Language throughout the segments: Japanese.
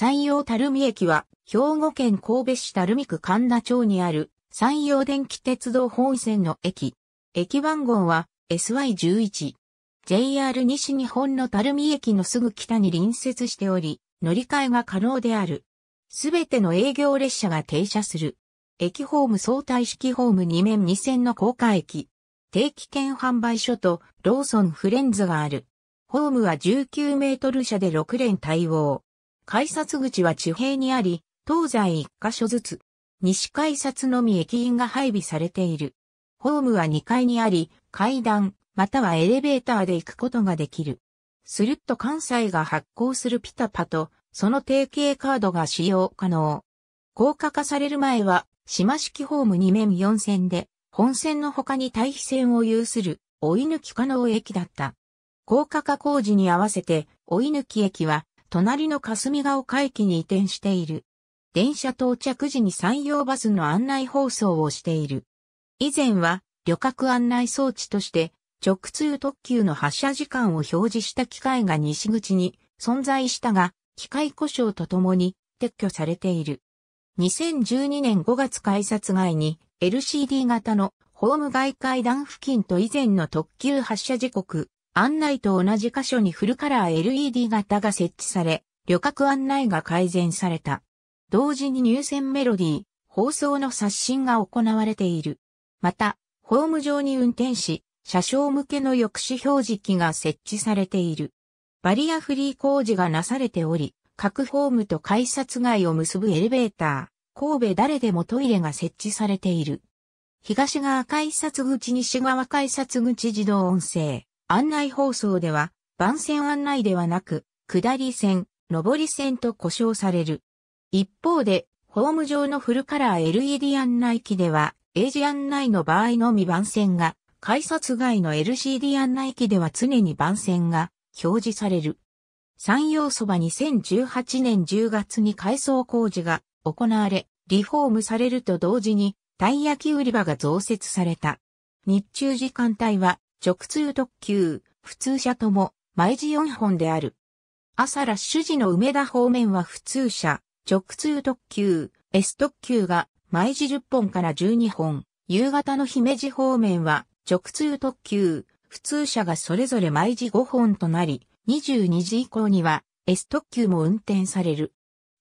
山陽垂水駅は、兵庫県神戸市垂水区神田町にある、山陽電気鉄道本線の駅。駅番号は、SY11。JR 西日本の垂水駅のすぐ北に隣接しており、乗り換えが可能である。すべての営業列車が停車する。駅ホーム相対式ホーム2面2線の高架駅。定期券販売所とローソンフレンズがある。ホームは19メートル車で6連対応。改札口は地平にあり、東西一箇所ずつ、西改札のみ駅員が配備されている。ホームは2階にあり、階段、またはエレベーターで行くことができる。スルッと関西が発行するピタパと、その提携カードが使用可能。高架化される前は、島式ホーム2面4線で、本線の他に対比線を有する、追い抜き可能駅だった。高架化工事に合わせて、追い抜き駅は、隣の霞ヶ丘駅に移転している。電車到着時に山陽バスの案内放送をしている。以前は旅客案内装置として直通特急の発車時間を表示した機械が西口に存在したが、機械故障とともに撤去されている。2012年5月改札外に LCD 型のホーム外階段付近と以前の特急発車時刻案内と同じ箇所にフルカラー LED 型が設置され、旅客案内が改善された。同時に入選メロディー、放送の刷新が行われている。また、ホーム上に運転士、車掌向けの抑止表示器が設置されている。バリアフリー工事がなされており、各ホームと改札外を結ぶエレベーター、神戸誰でもトイレが設置されている。東側改札口西側改札口自動音声。案内放送では、番線案内ではなく、下り線、上り線と呼称される。一方で、ホーム上のフルカラー LED 案内機では、エイジ案内の場合のみ番線が、改札外の LCD 案内機では常に番線が表示される。山陽そば2018年10月に改装工事が行われ、リフォームされると同時に、たい焼き売り場が増設された。日中時間帯は直通特急、普通車とも、毎時4本である。朝ラッシュ時の梅田方面は普通車、直通特急、S 特急が毎時10本から12本、夕方の姫路方面は直通特急、普通車がそれぞれ毎時5本となり、22時以降には S 特急も運転される。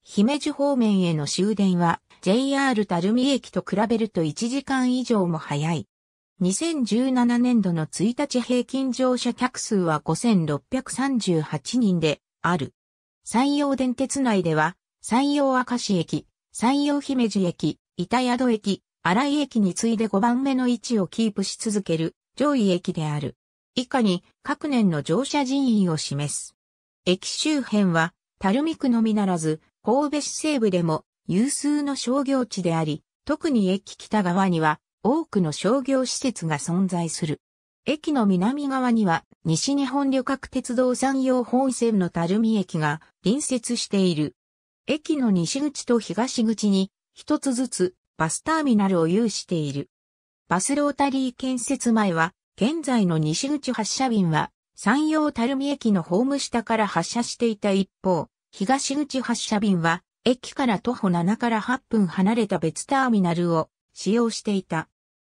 姫路方面への終電は JR 垂水駅と比べると1時間以上も早い。2017年度の1日平均乗車客数は5638人である。山陽電鉄内では、山陽明石駅、山陽姫路駅、板宿駅、新井駅に次いで5番目の位置をキープし続ける上位駅である。以下に各年の乗車人員を示す。駅周辺は、樽見区のみならず、神戸市西部でも有数の商業地であり、特に駅北側には多くの商業施設が存在する。駅の南側には西日本旅客鉄道山陽本線の垂水駅が隣接している。駅の西口と東口に一つずつバスターミナルを有している。バスロータリー建設前は現在の西口発車便は山陽垂水駅のホーム下から発車していた一方、東口発車便は駅から徒歩7から8分離れた別ターミナルを使用していた。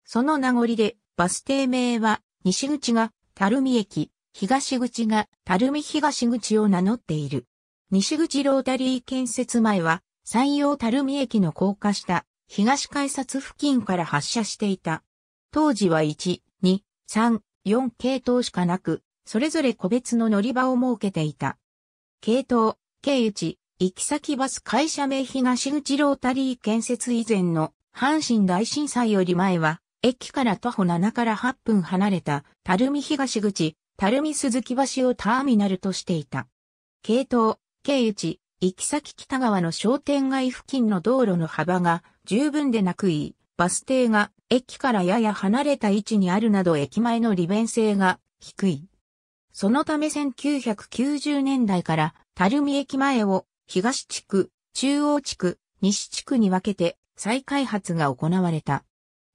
その名残でバス停名は西口が垂水駅、東口が垂水東口を名乗っている。西口ロータリー建設前は山陽垂水駅の高架下、東改札付近から発車していた。当時は1、2、3、4系統しかなく、それぞれ個別の乗り場を設けていた。系統、経由地、行き先バス会社名東口ロータリー建設以前の阪神大震災より前は、駅から徒歩7から8分離れた、垂水東口、垂水鈴木橋をターミナルとしていた。系統、経由地、行き先北側の商店街付近の道路の幅が十分でなくいい、バス停が駅からやや離れた位置にあるなど駅前の利便性が低い。そのため1990年代から、垂水駅前を東地区、中央地区、西地区に分けて再開発が行われた。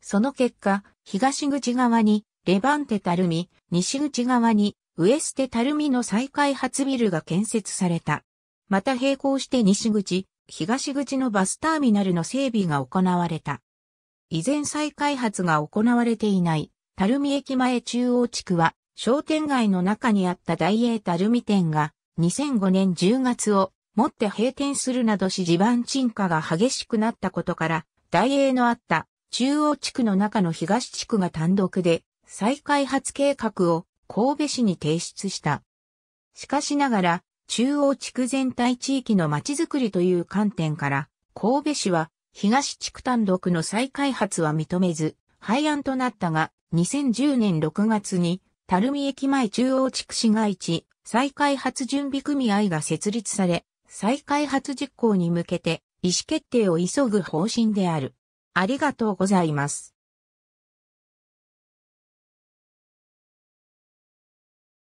その結果、東口側にレバンテタルミ、西口側にウエステタルミの再開発ビルが建設された。また並行して西口、東口のバスターミナルの整備が行われた。依然再開発が行われていない、タルミ駅前中央地区は、商店街の中にあった大英ルミ店が、2005年10月を持って閉店するなどし地盤沈下が激しくなったことから、大英のあった中央地区の中の東地区が単独で再開発計画を神戸市に提出した。しかしながら、中央地区全体地域の街づくりという観点から、神戸市は東地区単独の再開発は認めず、廃案となったが、2010年6月に、垂水駅前中央地区市街地再開発準備組合が設立され、再開発実行に向けて意思決定を急ぐ方針である。ありがとうございます。